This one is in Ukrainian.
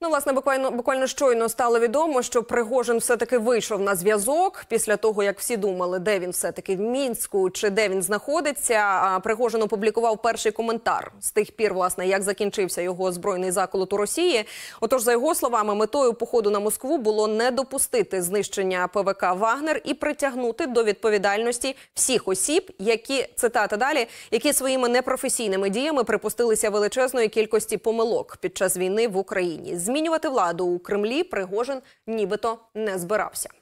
Ну, власне, буквально буквально щойно стало відомо, що Пригожин все таки вийшов на зв'язок після того, як всі думали, де він все таки в мінську чи де він знаходиться. Пригожин опублікував перший коментар з тих пір, власне, як закінчився його збройний заколот у Росії. Отож, за його словами, метою походу на Москву було не допустити знищення ПВК Вагнер і притягнути до відповідальності всіх осіб, які цитата далі, які своїми непрофесійними діями припустилися величезної кількості помилок під час війни в Україні змінювати владу у Кремлі Пригожин нібито не збирався.